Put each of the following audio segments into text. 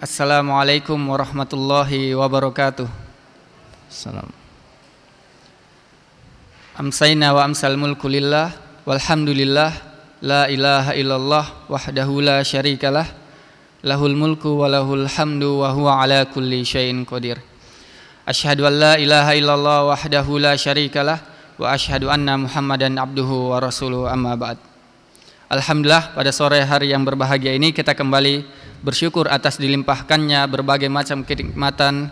Assalamualaikum warahmatullahi wabarakatuh. Salam. Amsayna wa amsal mulku lillah walhamdulillah la ilaha illallah wahdahu la syarikalah lahul mulku wa lahul hamdu wa huwa ala kulli syai'in qadir. Asyhadu an la ilaha illallah wahdahu la syarikalah wa asyhadu anna Muhammadan abduhu wa rasuluhu amma ba'd. Alhamdulillah pada sore hari yang berbahagia ini kita kembali bersyukur atas dilimpahkannya berbagai macam kenikmatan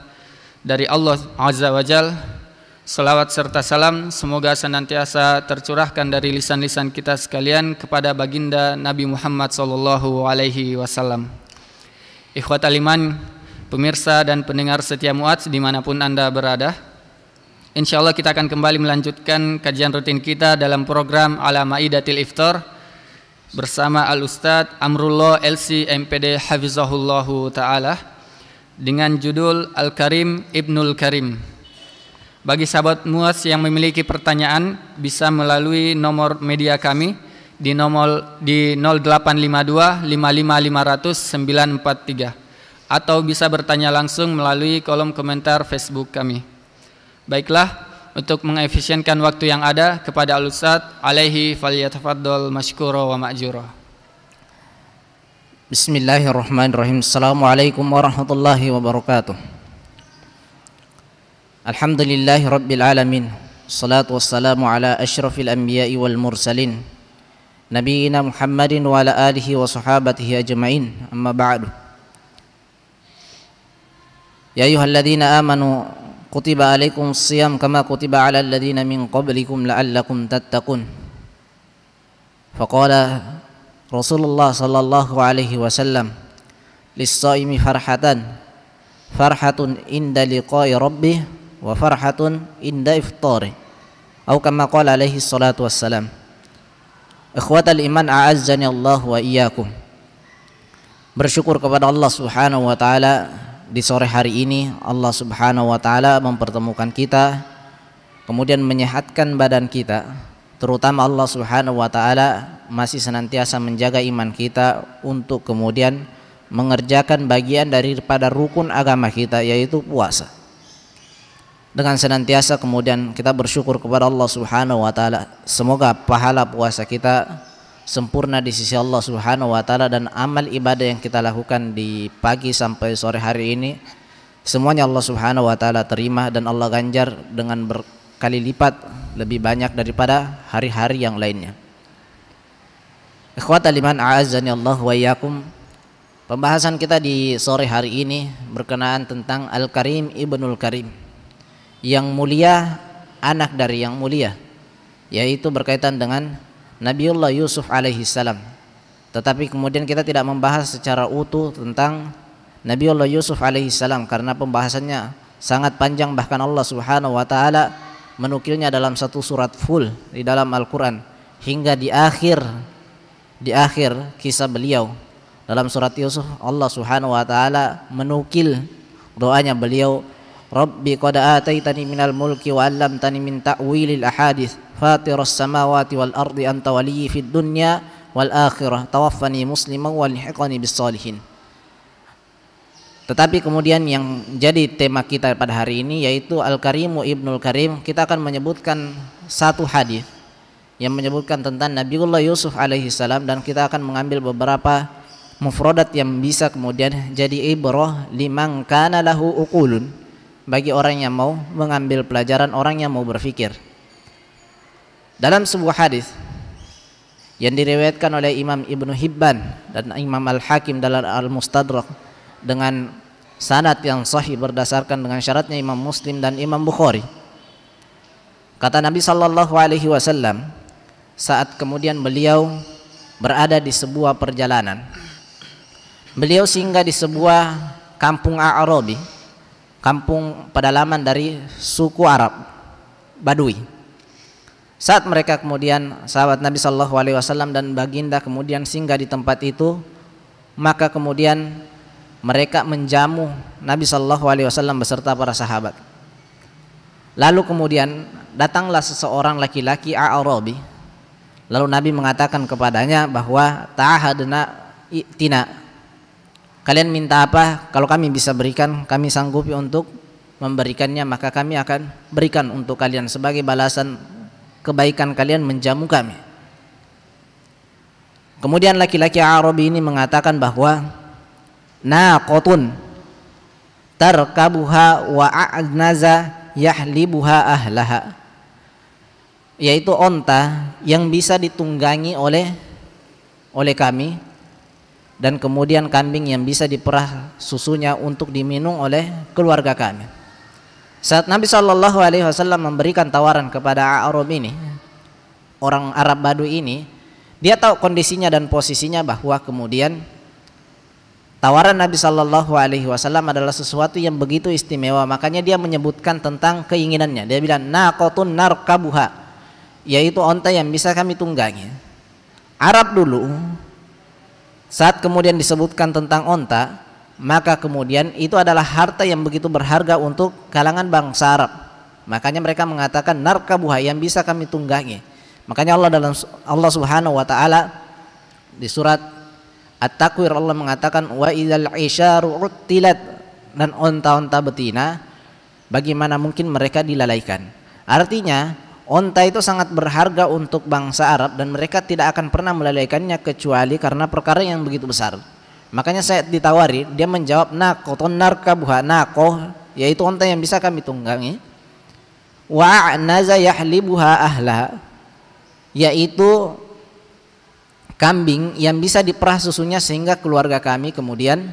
dari Allah Azza wa Jal. Selawat serta salam semoga senantiasa tercurahkan dari lisan-lisan kita sekalian kepada baginda Nabi Muhammad sallallahu alaihi wasallam. Ikhwat aliman, pemirsa dan pendengar setia muat dimanapun Anda berada, Insya Allah kita akan kembali melanjutkan kajian rutin kita dalam program alamai datil Iftar bersama Al-Ustadz Amrullah LC MPD Hafizahullahu Ta'ala dengan judul Al-Karim Ibnul Karim. Bagi sahabat muas yang memiliki pertanyaan bisa melalui nomor media kami di nomor di 0852 55500 943 atau bisa bertanya langsung melalui kolom komentar Facebook kami. Baiklah, untuk mengefisienkan waktu yang ada kepada al-ustaz alaihi falyatafaddal mashkura wa ma'jura. Bismillahirrahmanirrahim. Assalamualaikum warahmatullahi wabarakatuh. Alhamdulillahi rabbil alamin. Salatu wassalamu ala asyrafil anbiya'i wal mursalin. Nabiina Muhammadin wa ala alihi wa sahabatihi ajma'in. Amma ba'du. Ya ayuhalladzina amanu كتب عليكم الصيام كما كتب على الذين من قبلكم لعلكم تتقون فقال رسول الله صلى الله عليه وسلم للصائم فرحتان فرحة عند لقاء ربه وفرحة عند إفطاره أو كما قال عليه الصلاة والسلام إخوة الإيمان أعزني الله وإياكم bersyukur kepada Allah Subhanahu wa taala di sore hari ini Allah Subhanahu wa taala mempertemukan kita kemudian menyehatkan badan kita terutama Allah Subhanahu wa taala masih senantiasa menjaga iman kita untuk kemudian mengerjakan bagian daripada rukun agama kita yaitu puasa dengan senantiasa kemudian kita bersyukur kepada Allah Subhanahu wa taala semoga pahala puasa kita sempurna di sisi Allah Subhanahu wa taala dan amal ibadah yang kita lakukan di pagi sampai sore hari ini semuanya Allah Subhanahu wa taala terima dan Allah ganjar dengan berkali lipat lebih banyak daripada hari-hari yang lainnya. Ikhwata liman a'azzani Allah wa iyyakum. Pembahasan kita di sore hari ini berkenaan tentang Al-Karim Ibnul Karim. Yang mulia anak dari yang mulia yaitu berkaitan dengan Nabiullah Yusuf alaihi salam. Tetapi kemudian kita tidak membahas secara utuh tentang Nabiullah Yusuf alaihi salam karena pembahasannya sangat panjang bahkan Allah Subhanahu wa taala menukilnya dalam satu surat full di dalam Al-Qur'an hingga di akhir di akhir kisah beliau dalam surat Yusuf Allah Subhanahu wa taala menukil doanya beliau ربي min آتيتني ahadith. الملك وعلمتني samawati wal ardi anta waliyyi fid dunya wal-akhirah. tawaffani musliman wal مسلما bis salihin Tetapi kemudian yang jadi tema kita pada hari ini yaitu Al-Karimu Ibnul Karim kita akan menyebutkan satu hadis yang menyebutkan tentang Nabiullah Yusuf alaihi salam dan kita akan mengambil beberapa mufrodat yang bisa kemudian jadi ibrah liman kana lahu uqulun bagi orang yang mau mengambil pelajaran orang yang mau berfikir. Dalam sebuah hadis yang diriwayatkan oleh Imam Ibnu Hibban dan Imam Al-Hakim dalam Al-Mustadrak dengan sanad yang sahih berdasarkan dengan syaratnya Imam Muslim dan Imam Bukhari. Kata Nabi Shallallahu Alaihi Wasallam saat kemudian beliau berada di sebuah perjalanan. Beliau singgah di sebuah kampung Arabi kampung pedalaman dari suku Arab Badui. Saat mereka kemudian sahabat Nabi Shallallahu Alaihi Wasallam dan baginda kemudian singgah di tempat itu, maka kemudian mereka menjamu Nabi Shallallahu Alaihi Wasallam beserta para sahabat. Lalu kemudian datanglah seseorang laki-laki Arabi. Lalu Nabi mengatakan kepadanya bahwa tahadna tina Kalian minta apa? Kalau kami bisa berikan, kami sanggup untuk memberikannya, maka kami akan berikan untuk kalian sebagai balasan kebaikan kalian menjamu kami. Kemudian laki-laki Arab ini mengatakan bahwa naqatun tarkabuha wa a'naza yahlibuha ahlaha yaitu onta yang bisa ditunggangi oleh oleh kami dan kemudian kambing yang bisa diperah susunya untuk diminum oleh keluarga kami. Saat Nabi Shallallahu Alaihi Wasallam memberikan tawaran kepada Arab ini, orang Arab Badu ini, dia tahu kondisinya dan posisinya bahwa kemudian tawaran Nabi Shallallahu Alaihi Wasallam adalah sesuatu yang begitu istimewa. Makanya dia menyebutkan tentang keinginannya. Dia bilang, nakotun narkabuha, yaitu onta yang bisa kami tunggangi. Arab dulu saat kemudian disebutkan tentang onta, maka kemudian itu adalah harta yang begitu berharga untuk kalangan bangsa Arab. Makanya mereka mengatakan narka buha yang bisa kami tunggangi. Makanya Allah dalam Allah Subhanahu wa taala di surat At-Takwir Allah mengatakan wa idzal isyaru utilat dan onta-onta betina bagaimana mungkin mereka dilalaikan. Artinya Onta itu sangat berharga untuk bangsa Arab dan mereka tidak akan pernah melalaikannya kecuali karena perkara yang begitu besar. Makanya saya ditawari, dia menjawab nakoton kabuha nako, yaitu onta yang bisa kami tunggangi. Wa naza yahli buha ahla, yaitu kambing yang bisa diperah susunya sehingga keluarga kami kemudian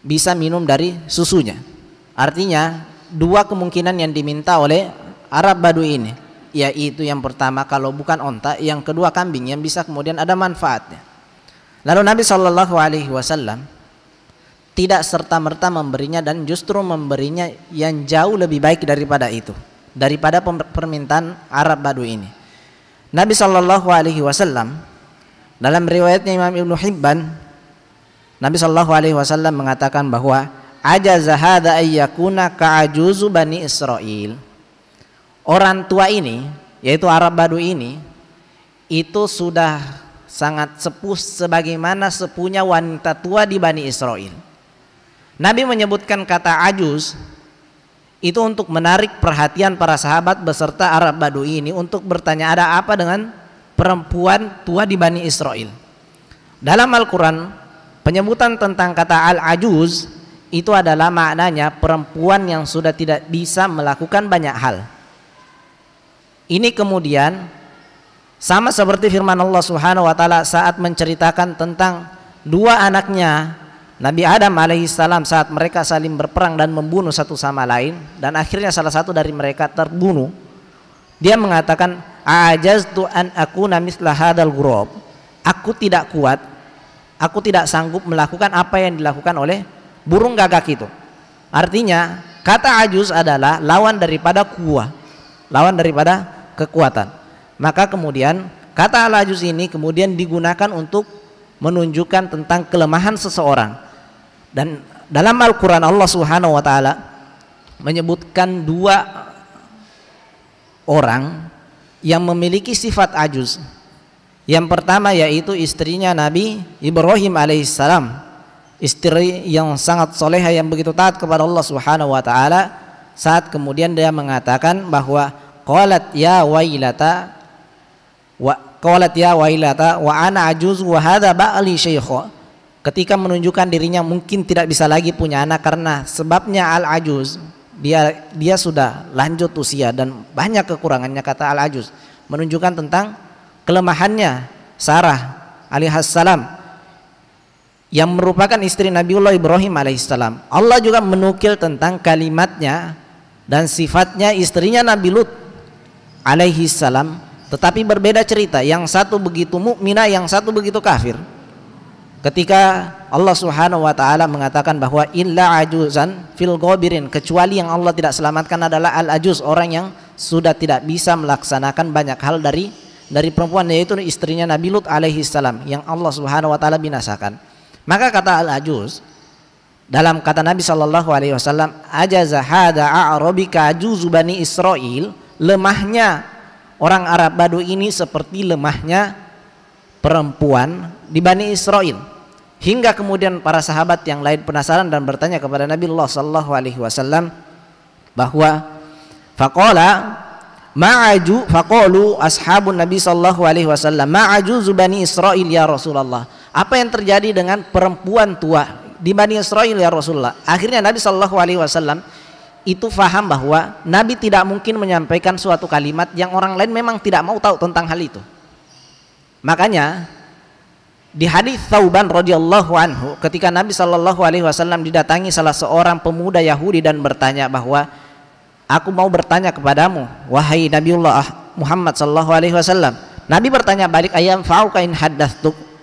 bisa minum dari susunya. Artinya dua kemungkinan yang diminta oleh Arab Badu ini yaitu yang pertama kalau bukan onta, yang kedua kambing yang bisa kemudian ada manfaatnya. Lalu Nabi Shallallahu Alaihi Wasallam tidak serta merta memberinya dan justru memberinya yang jauh lebih baik daripada itu, daripada permintaan Arab Badu ini. Nabi Shallallahu Alaihi Wasallam dalam riwayatnya Imam Ibnu Hibban, Nabi Shallallahu Alaihi Wasallam mengatakan bahwa aja zahada ayyakuna ka'ajuzu bani Israel Orang tua ini, yaitu Arab Badu ini, itu sudah sangat sepuh sebagaimana sepunya wanita tua di Bani Israel. Nabi menyebutkan kata ajus itu untuk menarik perhatian para sahabat beserta Arab Badu ini untuk bertanya ada apa dengan perempuan tua di Bani Israel. Dalam Al-Quran penyebutan tentang kata al-ajuz itu adalah maknanya perempuan yang sudah tidak bisa melakukan banyak hal. Ini kemudian sama seperti firman Allah Subhanahu wa taala saat menceritakan tentang dua anaknya Nabi Adam alaihissalam saat mereka saling berperang dan membunuh satu sama lain dan akhirnya salah satu dari mereka terbunuh dia mengatakan ajaztu an aku misla hadal gurab aku tidak kuat aku tidak sanggup melakukan apa yang dilakukan oleh burung gagak itu artinya kata ajuz adalah lawan daripada kuah lawan daripada kekuatan maka kemudian kata alajus ini kemudian digunakan untuk menunjukkan tentang kelemahan seseorang dan dalam Al-Quran Allah subhanahu wa ta'ala menyebutkan dua orang yang memiliki sifat ajus yang pertama yaitu istrinya Nabi Ibrahim alaihissalam istri yang sangat soleha yang begitu taat kepada Allah subhanahu wa ta'ala saat kemudian dia mengatakan bahwa qalat ya wailata wa qalat ya wailata wa ana ajuz wa hadza ba'li syaikha ketika menunjukkan dirinya mungkin tidak bisa lagi punya anak karena sebabnya al ajuz dia dia sudah lanjut usia dan banyak kekurangannya kata al ajuz menunjukkan tentang kelemahannya Sarah alaihissalam yang merupakan istri Nabiullah Ibrahim alaihissalam Allah juga menukil tentang kalimatnya dan sifatnya istrinya Nabi Lut alaihi salam tetapi berbeda cerita yang satu begitu mukminah yang satu begitu kafir ketika Allah Subhanahu wa taala mengatakan bahwa illa ajuzan fil gobirin kecuali yang Allah tidak selamatkan adalah al ajuz orang yang sudah tidak bisa melaksanakan banyak hal dari dari perempuan yaitu istrinya Nabi Lut alaihi salam yang Allah Subhanahu wa taala binasakan maka kata al ajuz dalam kata Nabi Shallallahu Alaihi Wasallam, aja zahada Arabika juzu bani Israel lemahnya orang Arab Badu ini seperti lemahnya perempuan di bani Israel. Hingga kemudian para sahabat yang lain penasaran dan bertanya kepada Nabi Allah Shallallahu Alaihi Wasallam bahwa fakola ma'aju fakolu ashabun nabi Shallallahu alaihi wasallam ma'aju zubani Israel ya rasulullah apa yang terjadi dengan perempuan tua di Bani Israel ya Rasulullah. Akhirnya Nabi Shallallahu Alaihi Wasallam itu faham bahwa Nabi tidak mungkin menyampaikan suatu kalimat yang orang lain memang tidak mau tahu tentang hal itu. Makanya di hadis Thauban radhiyallahu anhu ketika Nabi Shallallahu alaihi wasallam didatangi salah seorang pemuda Yahudi dan bertanya bahwa aku mau bertanya kepadamu wahai Nabiullah Muhammad Shallallahu alaihi wasallam Nabi bertanya balik ayam fauka in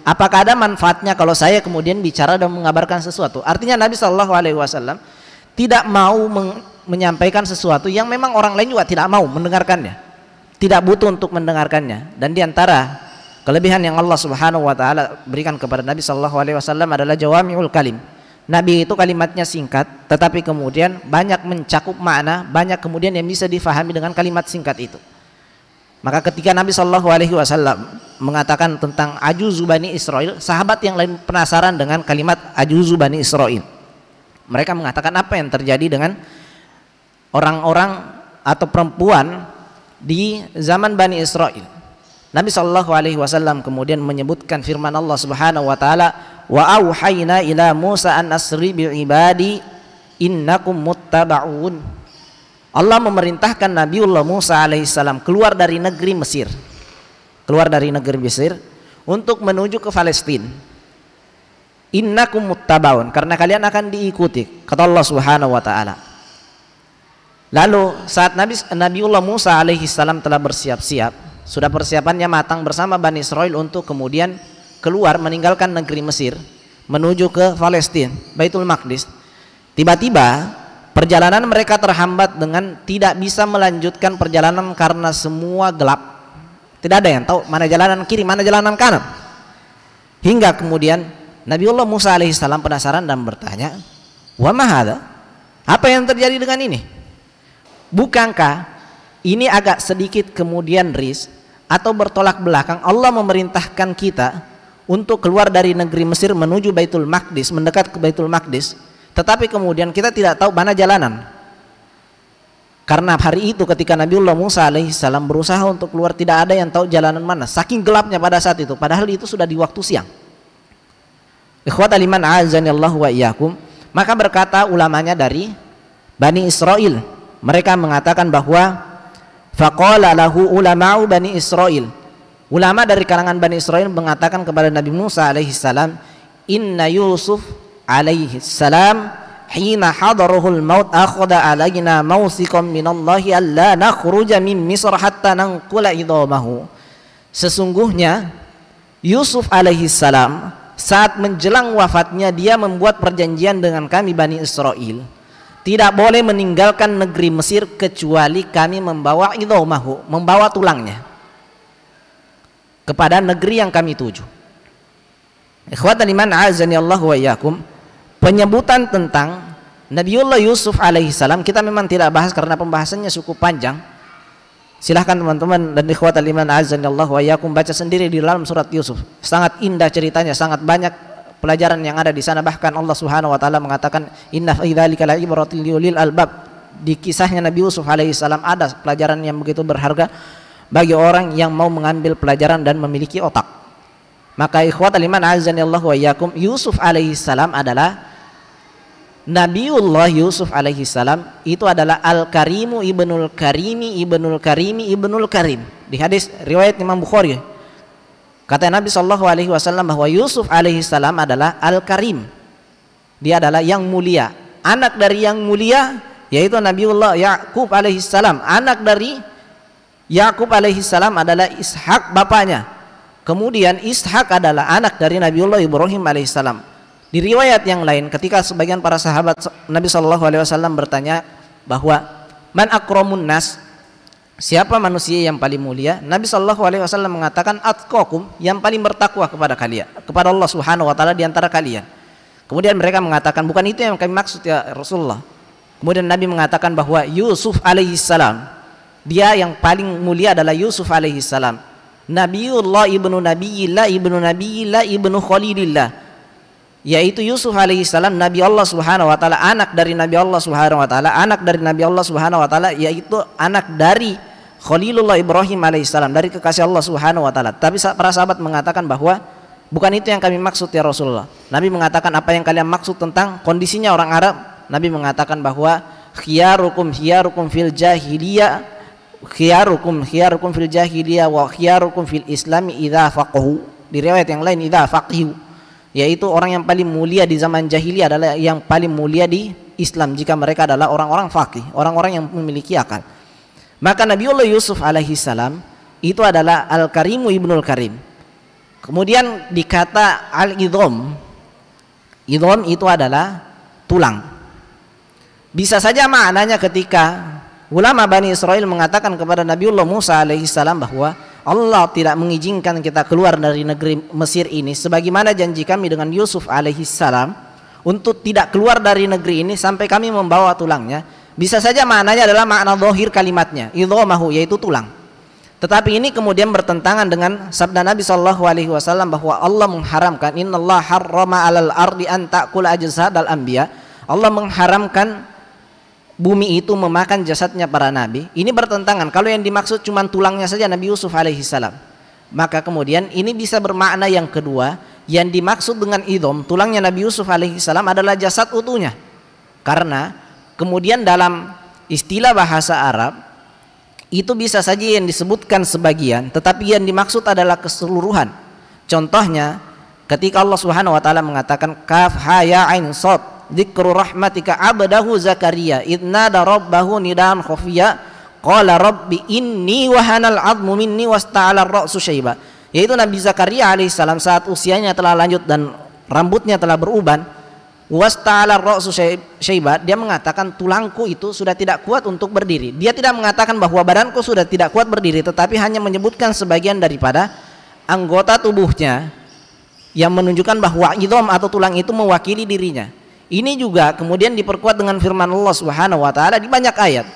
Apakah ada manfaatnya kalau saya kemudian bicara dan mengabarkan sesuatu? Artinya Nabi Shallallahu Alaihi Wasallam tidak mau menyampaikan sesuatu yang memang orang lain juga tidak mau mendengarkannya, tidak butuh untuk mendengarkannya. Dan diantara kelebihan yang Allah Subhanahu Wa Taala berikan kepada Nabi Shallallahu Alaihi Wasallam adalah jawamiul kalim. Nabi itu kalimatnya singkat, tetapi kemudian banyak mencakup makna, banyak kemudian yang bisa difahami dengan kalimat singkat itu. Maka ketika Nabi Shallallahu Alaihi Wasallam mengatakan tentang ajuzu bani Israel, sahabat yang lain penasaran dengan kalimat ajuzu bani Israel. Mereka mengatakan apa yang terjadi dengan orang-orang atau perempuan di zaman bani Israel. Nabi Shallallahu Alaihi Wasallam kemudian menyebutkan firman Allah Subhanahu Wa Taala, wa auhayna ila Musa an asri bi ibadi innakum muttaba'un Allah memerintahkan Nabiullah Musa alaihissalam keluar dari negeri Mesir keluar dari negeri Mesir untuk menuju ke Palestina innakum muttabaun karena kalian akan diikuti kata Allah Subhanahu wa taala lalu saat Nabi Nabiullah Musa alaihissalam telah bersiap-siap sudah persiapannya matang bersama Bani Israel untuk kemudian keluar meninggalkan negeri Mesir menuju ke Palestina Baitul Maqdis tiba-tiba Perjalanan mereka terhambat dengan tidak bisa melanjutkan perjalanan karena semua gelap. Tidak ada yang tahu mana jalanan kiri, mana jalanan kanan. Hingga kemudian Nabi Allah Musa alaihissalam penasaran dan bertanya, "Wa mahada? Apa yang terjadi dengan ini? Bukankah ini agak sedikit kemudian ris atau bertolak belakang Allah memerintahkan kita untuk keluar dari negeri Mesir menuju Baitul Maqdis, mendekat ke Baitul Maqdis?" Tetapi kemudian kita tidak tahu mana jalanan. Karena hari itu ketika Nabiullah Musa alaihissalam berusaha untuk keluar tidak ada yang tahu jalanan mana. Saking gelapnya pada saat itu. Padahal itu sudah di waktu siang. Ikhwat aliman azanillahu wa iyakum. Maka berkata ulamanya dari Bani Israel. Mereka mengatakan bahwa faqala lahu ulama'u Bani Israel. Ulama dari kalangan Bani Israel mengatakan kepada Nabi Musa alaihissalam, "Inna Yusuf alaihi salam hina hadaruhul maut akhada alaina mausikum minallahi alla nakhruja min misr hatta nanqula idamahu sesungguhnya Yusuf alaihi salam saat menjelang wafatnya dia membuat perjanjian dengan kami Bani Israel tidak boleh meninggalkan negeri Mesir kecuali kami membawa idamahu membawa tulangnya kepada negeri yang kami tuju ikhwatan iman azani Allah wa penyebutan tentang Nabiullah Yusuf alaihissalam kita memang tidak bahas karena pembahasannya cukup panjang silahkan teman-teman dan ikhwat aliman azan Allah wa yakum baca sendiri di dalam surat Yusuf sangat indah ceritanya sangat banyak pelajaran yang ada di sana bahkan Allah subhanahu wa ta'ala mengatakan inna fi dzalika la ibratil liulil albab di kisahnya Nabi Yusuf alaihissalam ada pelajaran yang begitu berharga bagi orang yang mau mengambil pelajaran dan memiliki otak maka ikhwat aliman azan Allah wa yakum Yusuf alaihissalam adalah Nabiullah Yusuf alaihi salam itu adalah Al-Karimu Ibnul Karimi Ibnul Karimi Ibnul Karim. Di hadis riwayat Imam Bukhari. Kata Nabi Shallallahu alaihi wasallam bahwa Yusuf alaihi salam adalah Al-Karim. Dia adalah yang mulia, anak dari yang mulia yaitu Nabiullah Yakub alaihi salam. Anak dari Yakub alaihi salam adalah Ishak bapaknya. Kemudian Ishak adalah anak dari Nabiullah Ibrahim alaihi salam di riwayat yang lain ketika sebagian para sahabat Nabi Shallallahu alaihi wasallam bertanya bahwa man akromun nas siapa manusia yang paling mulia? Nabi Shallallahu alaihi wasallam mengatakan atqakum yang paling bertakwa kepada kalian kepada Allah Subhanahu wa taala di antara kalian. Kemudian mereka mengatakan bukan itu yang kami maksud ya Rasulullah. Kemudian Nabi mengatakan bahwa Yusuf Alaihi Salam dia yang paling mulia adalah Yusuf Alaihi salam. Nabiullah ibnu Nabiillah ibnu Nabiillah ibnu Khalilillah yaitu Yusuf alaihissalam Nabi Allah subhanahu wa taala anak dari Nabi Allah subhanahu wa taala anak dari Nabi Allah subhanahu wa taala yaitu anak dari Khalilullah Ibrahim alaihissalam dari kekasih Allah subhanahu wa taala tapi para sahabat mengatakan bahwa bukan itu yang kami maksud ya Rasulullah Nabi mengatakan apa yang kalian maksud tentang kondisinya orang Arab Nabi mengatakan bahwa khiyarukum khiyarukum fil jahiliyah khiyarukum khiyarukum fil jahiliyah wa khiyarukum fil islami idha faqhu di riwayat yang lain idha faqhu yaitu orang yang paling mulia di zaman jahiliyah adalah yang paling mulia di Islam jika mereka adalah orang-orang fakih, orang-orang yang memiliki akal. Maka Nabiullah Yusuf alaihi salam itu adalah Al-Karimu Ibnul Karim. Kemudian dikata Al-Idhom. Idhom itu adalah tulang. Bisa saja maknanya ketika ulama Bani Israel mengatakan kepada Nabiullah Musa alaihi salam bahwa Allah tidak mengizinkan kita keluar dari negeri Mesir ini sebagaimana janji kami dengan Yusuf alaihi salam untuk tidak keluar dari negeri ini sampai kami membawa tulangnya bisa saja maknanya adalah makna dohir kalimatnya idhomahu yaitu tulang tetapi ini kemudian bertentangan dengan sabda Nabi Shallallahu Alaihi Wasallam bahwa Allah mengharamkan innallaha harrama alal ardi an ta'kula ajzad al anbiya Allah mengharamkan bumi itu memakan jasadnya para nabi ini bertentangan kalau yang dimaksud cuma tulangnya saja Nabi Yusuf alaihi salam maka kemudian ini bisa bermakna yang kedua yang dimaksud dengan idom tulangnya Nabi Yusuf alaihi salam adalah jasad utuhnya karena kemudian dalam istilah bahasa Arab itu bisa saja yang disebutkan sebagian tetapi yang dimaksud adalah keseluruhan contohnya ketika Allah Subhanahu wa taala mengatakan kaf ha ya dzikru rahmatika abdahu Zakaria idnada rabbahu nidaan khufiya. qala rabbi inni wahanal admu minni wasta'ala ra'su syaiba yaitu Nabi Zakaria alaihissalam saat usianya telah lanjut dan rambutnya telah beruban wasta'ala ra'su syaiba dia mengatakan tulangku itu sudah tidak kuat untuk berdiri dia tidak mengatakan bahwa badanku sudah tidak kuat berdiri tetapi hanya menyebutkan sebagian daripada anggota tubuhnya yang menunjukkan bahwa idom atau tulang itu mewakili dirinya ini juga kemudian diperkuat dengan firman Allah Subhanahu wa taala di banyak ayat.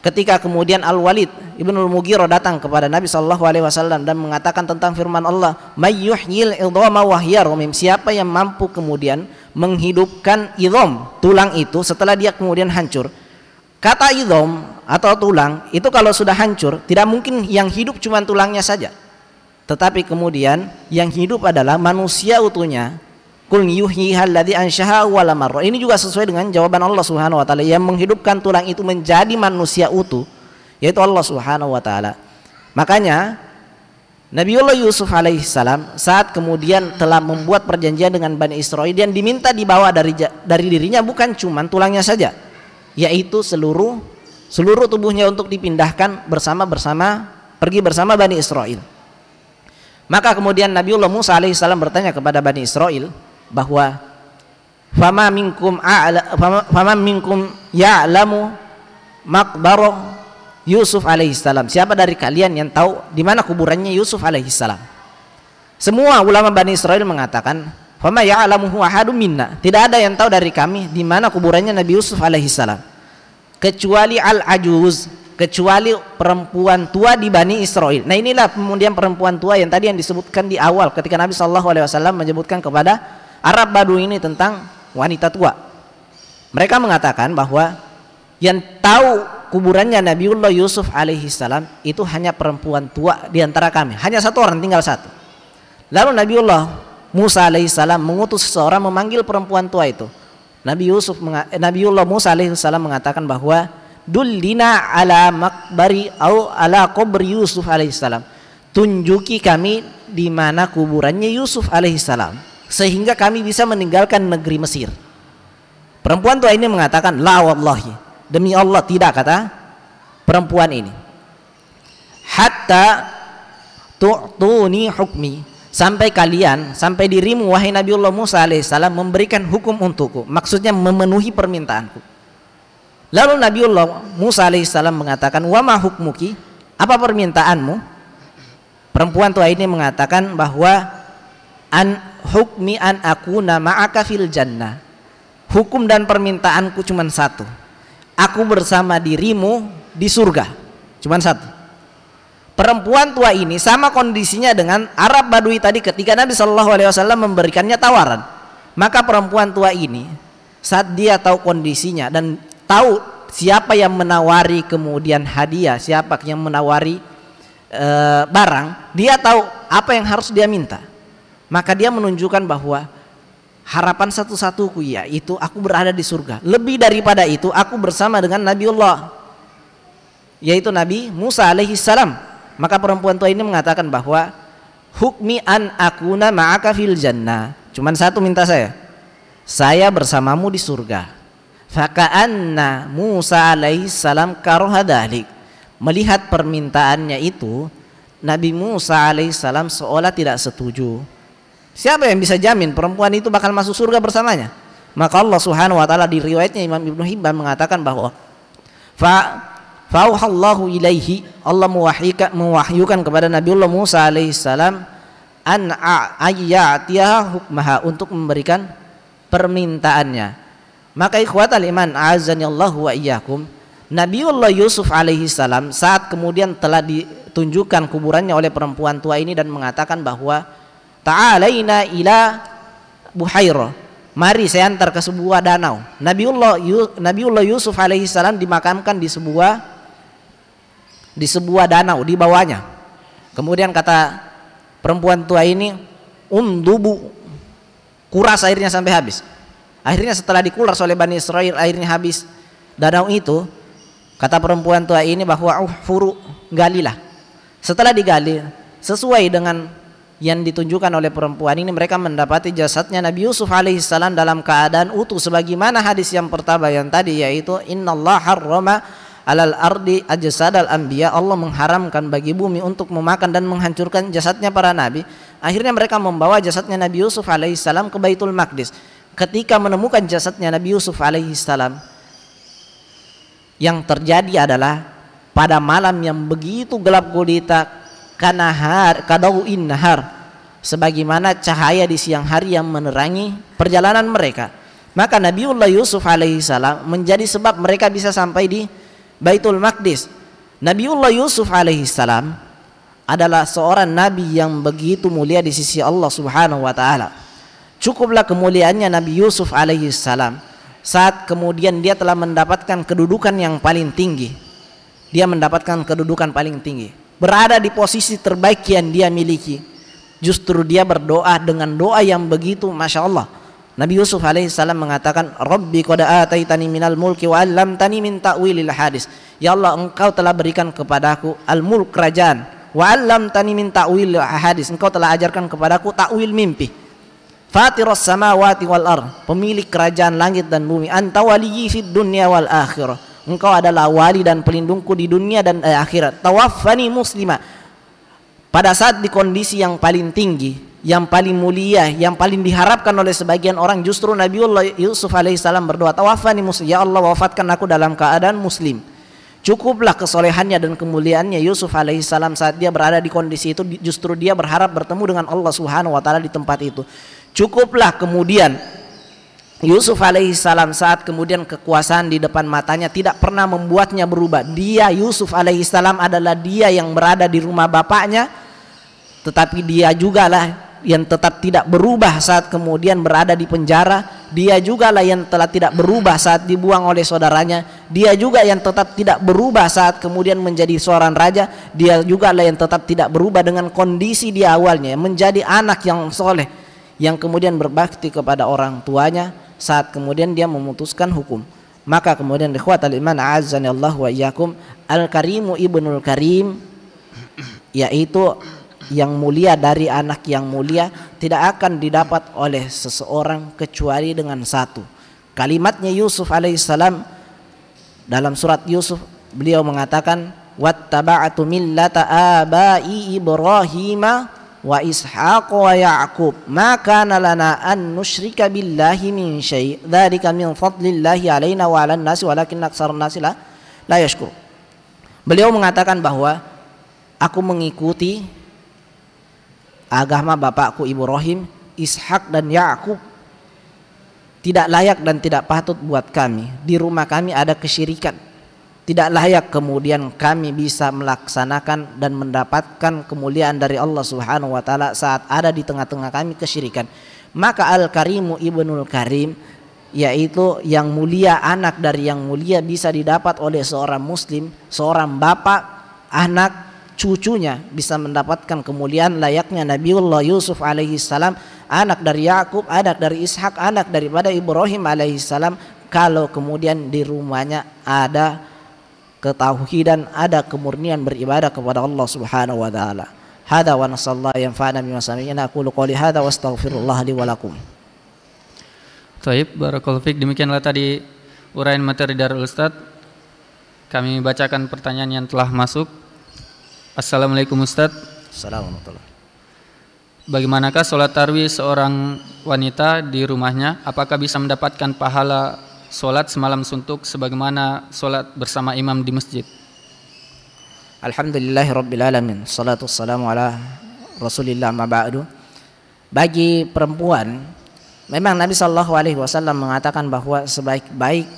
Ketika kemudian Al-Walid Ibnu Mughirah datang kepada Nabi sallallahu alaihi wasallam dan mengatakan tentang firman Allah, "Mayyuhyil idhama wa Siapa yang mampu kemudian menghidupkan idom tulang itu setelah dia kemudian hancur. Kata idom atau tulang itu kalau sudah hancur tidak mungkin yang hidup cuma tulangnya saja. Tetapi kemudian yang hidup adalah manusia utuhnya Kul ansyaha Ini juga sesuai dengan jawaban Allah Subhanahu wa taala yang menghidupkan tulang itu menjadi manusia utuh yaitu Allah Subhanahu wa taala. Makanya Nabiullah Yusuf alaihissalam saat kemudian telah membuat perjanjian dengan Bani Israel dan diminta dibawa dari dari dirinya bukan cuma tulangnya saja yaitu seluruh seluruh tubuhnya untuk dipindahkan bersama-bersama pergi bersama Bani Israel. Maka kemudian Nabiullah Musa alaihissalam bertanya kepada Bani Israel, bahwa fama minkum a'la fama, minkum ya'lamu maqbarah Yusuf alaihissalam. Siapa dari kalian yang tahu di mana kuburannya Yusuf alaihissalam? Semua ulama Bani Israel mengatakan, "Fama ya'lamuhu ahadum minna." Tidak ada yang tahu dari kami di mana kuburannya Nabi Yusuf alaihissalam. Kecuali al-ajuz, kecuali perempuan tua di Bani Israel. Nah inilah kemudian perempuan tua yang tadi yang disebutkan di awal ketika Nabi Shallallahu Alaihi Wasallam menyebutkan kepada Arab Badu ini tentang wanita tua. Mereka mengatakan bahwa yang tahu kuburannya Nabiullah Yusuf alaihi salam itu hanya perempuan tua di antara kami. Hanya satu orang tinggal satu. Lalu Nabiullah Musa alaihi salam mengutus seseorang memanggil perempuan tua itu. Nabi Yusuf eh, Nabiullah Musa alaihi salam mengatakan bahwa dulina ala makbari au ala kubri Yusuf alaihi salam. Tunjuki kami di mana kuburannya Yusuf alaihi salam sehingga kami bisa meninggalkan negeri Mesir. Perempuan tua ini mengatakan, "La wallahi, demi Allah tidak," kata perempuan ini. "Hatta tu'tuni hukmi." Sampai kalian, sampai dirimu wahai Nabiullah Musa alaihissalam memberikan hukum untukku. Maksudnya memenuhi permintaanku. Lalu Nabiullah Musa alaihissalam mengatakan, "Wama hukmuki?" Apa permintaanmu? Perempuan tua ini mengatakan bahwa an hukmi an aku nama akafil jannah hukum dan permintaanku cuma satu aku bersama dirimu di surga cuma satu perempuan tua ini sama kondisinya dengan Arab Badui tadi ketika Nabi Shallallahu Alaihi Wasallam memberikannya tawaran maka perempuan tua ini saat dia tahu kondisinya dan tahu siapa yang menawari kemudian hadiah siapa yang menawari e, barang dia tahu apa yang harus dia minta maka dia menunjukkan bahwa harapan satu-satuku yaitu aku berada di surga. Lebih daripada itu aku bersama dengan Nabiullah yaitu Nabi Musa alaihi salam. Maka perempuan tua ini mengatakan bahwa hukmi an akuna ma'aka fil jannah. Cuman satu minta saya. Saya bersamamu di surga. Faka'anna Musa alaihi salam karohadalik. Melihat permintaannya itu, Nabi Musa alaihi salam seolah tidak setuju. Siapa yang bisa jamin perempuan itu bakal masuk surga bersamanya? Maka Allah Subhanahu wa taala di riwayatnya Imam Ibnu Hibban mengatakan bahwa fa fauhallahu ilaihi Allah mewahyukan, mewahyukan kepada Nabiullah Musa Salam an ayyatiha hukmaha untuk memberikan permintaannya. Maka ikhwatal iman azanillahu Allah wa iyyakum Nabiullah Yusuf Alaihi Salam saat kemudian telah ditunjukkan kuburannya oleh perempuan tua ini dan mengatakan bahwa ta'alaina ila buhaira mari saya antar ke sebuah danau Nabiullah Nabiullah Yusuf alaihi salam dimakamkan di sebuah di sebuah danau di bawahnya kemudian kata perempuan tua ini undubu kuras airnya sampai habis akhirnya setelah dikuras oleh Bani Israel akhirnya habis danau itu kata perempuan tua ini bahwa uh, furu galilah setelah digali sesuai dengan yang ditunjukkan oleh perempuan ini mereka mendapati jasadnya Nabi Yusuf alaihissalam dalam keadaan utuh sebagaimana hadis yang pertama yang tadi yaitu innallah harrama alal ardi ajsadal anbiya Allah mengharamkan bagi bumi untuk memakan dan menghancurkan jasadnya para nabi akhirnya mereka membawa jasadnya Nabi Yusuf alaihissalam ke Baitul Maqdis ketika menemukan jasadnya Nabi Yusuf alaihissalam yang terjadi adalah pada malam yang begitu gelap gulita kanahar kadauin nahar sebagaimana cahaya di siang hari yang menerangi perjalanan mereka maka Nabiullah Yusuf salam menjadi sebab mereka bisa sampai di Baitul Maqdis Nabiullah Yusuf salam adalah seorang nabi yang begitu mulia di sisi Allah subhanahu wa ta'ala cukuplah kemuliaannya Nabi Yusuf salam saat kemudian dia telah mendapatkan kedudukan yang paling tinggi dia mendapatkan kedudukan paling tinggi berada di posisi terbaik yang dia miliki. Justru dia berdoa dengan doa yang begitu Masya Allah. Nabi Yusuf alaihissalam mengatakan, Robbi qad ataitani minal mulki wa allamtani min ta'wilil hadis. Ya Allah, engkau telah berikan kepadaku al-mulk kerajaan. Wa allamtani min ta'wilil hadis. Engkau telah ajarkan kepadaku takwil mimpi. Fatiras samawati wal ar. Pemilik kerajaan langit dan bumi. Anta waliyyi fid dunya wal akhirah engkau adalah wali dan pelindungku di dunia dan eh, akhirat tawaffani muslima pada saat di kondisi yang paling tinggi yang paling mulia, yang paling diharapkan oleh sebagian orang justru Nabiullah Yusuf alaihissalam berdoa, "Tawafani muslim, ya Allah wafatkan aku dalam keadaan muslim." Cukuplah kesolehannya dan kemuliaannya Yusuf alaihissalam saat dia berada di kondisi itu justru dia berharap bertemu dengan Allah Subhanahu wa taala di tempat itu. Cukuplah kemudian Yusuf alaihissalam saat kemudian kekuasaan di depan matanya tidak pernah membuatnya berubah. Dia Yusuf alaihissalam adalah dia yang berada di rumah bapaknya, tetapi dia juga lah yang tetap tidak berubah saat kemudian berada di penjara. Dia juga lah yang telah tidak berubah saat dibuang oleh saudaranya. Dia juga yang tetap tidak berubah saat kemudian menjadi seorang raja. Dia juga lah yang tetap tidak berubah dengan kondisi di awalnya menjadi anak yang soleh yang kemudian berbakti kepada orang tuanya saat kemudian dia memutuskan hukum maka kemudian dikhuat al-iman azan Allah wa iyyakum al-karimu ibnul karim yaitu yang mulia dari anak yang mulia tidak akan didapat oleh seseorang kecuali dengan satu kalimatnya Yusuf alaihissalam dalam surat Yusuf beliau mengatakan wattaba'tu millata abai ibrahima wa ishaq wa yaqub ma kana lana an nusyrika billahi min syai dzalika min fadlillahi alaina wa 'alan nasi walakin aktsarun nasi la la yashkur beliau mengatakan bahwa aku mengikuti agama bapakku Ibrahim Ishak dan Yakub tidak layak dan tidak patut buat kami di rumah kami ada kesyirikan tidak layak kemudian kami bisa melaksanakan dan mendapatkan kemuliaan dari Allah Subhanahu wa taala saat ada di tengah-tengah kami kesyirikan. Maka Al-Karimu Ibnul Karim yaitu yang mulia anak dari yang mulia bisa didapat oleh seorang muslim, seorang bapak, anak, cucunya bisa mendapatkan kemuliaan layaknya Nabiullah Yusuf alaihi salam, anak dari Yakub, anak dari Ishak, anak daripada Ibrahim alaihi salam kalau kemudian di rumahnya ada dan ada kemurnian beribadah kepada Allah Subhanahu wa taala. Hada wa nasallahu yanfa'ana bima sami'na aqulu qali hada wa astaghfirullah li wa lakum. Taib barakallahu fiik demikianlah tadi uraian materi dari Ustaz. Kami bacakan pertanyaan yang telah masuk. Assalamualaikum Ustaz. Assalamualaikum. Bagaimanakah sholat tarwih seorang wanita di rumahnya? Apakah bisa mendapatkan pahala solat semalam suntuk sebagaimana solat bersama imam di masjid? Alhamdulillahirobbilalamin. Salatu wassalamu ala rasulillah ma ba'du Bagi perempuan Memang Nabi Shallallahu Alaihi Wasallam mengatakan bahwa sebaik-baik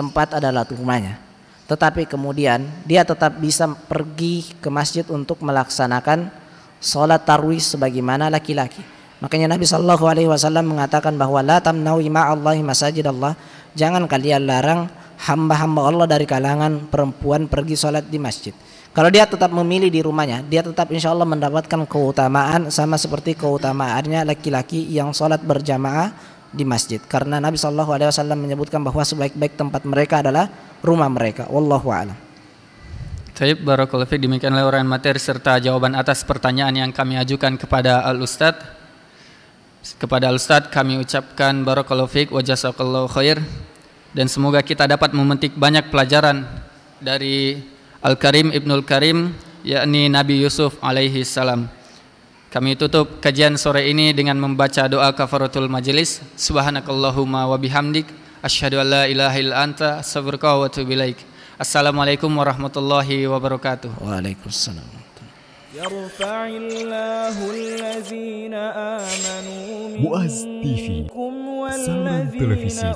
tempat adalah rumahnya. Tetapi kemudian dia tetap bisa pergi ke masjid untuk melaksanakan sholat tarwih sebagaimana laki-laki. Makanya Nabi Shallallahu Alaihi Wasallam mengatakan bahwa la tamnawi ma Allahi masajid Allah jangan kalian larang hamba-hamba Allah dari kalangan perempuan pergi sholat di masjid. Kalau dia tetap memilih di rumahnya, dia tetap insya Allah mendapatkan keutamaan sama seperti keutamaannya laki-laki yang sholat berjamaah di masjid. Karena Nabi Shallallahu Alaihi Wasallam menyebutkan bahwa sebaik-baik tempat mereka adalah rumah mereka. Wallahu a'lam. Taib Barakulafik demikianlah uraian materi serta jawaban atas pertanyaan yang kami ajukan kepada Al Ustadz. Kepada Ustadz kami ucapkan barakallahu fiik wa jazakallahu khair dan semoga kita dapat memetik banyak pelajaran dari Al-Karim Ibnul Karim yakni Nabi Yusuf alaihi salam. Kami tutup kajian sore ini dengan membaca doa kafaratul majelis. Subhanakallahumma wa bihamdik asyhadu an la ilaha illa anta astaghfiruka wa atubu ilaik. Assalamualaikum warahmatullahi wabarakatuh. Waalaikumsalam. يرفع الله الذين آمنوا منكم والذين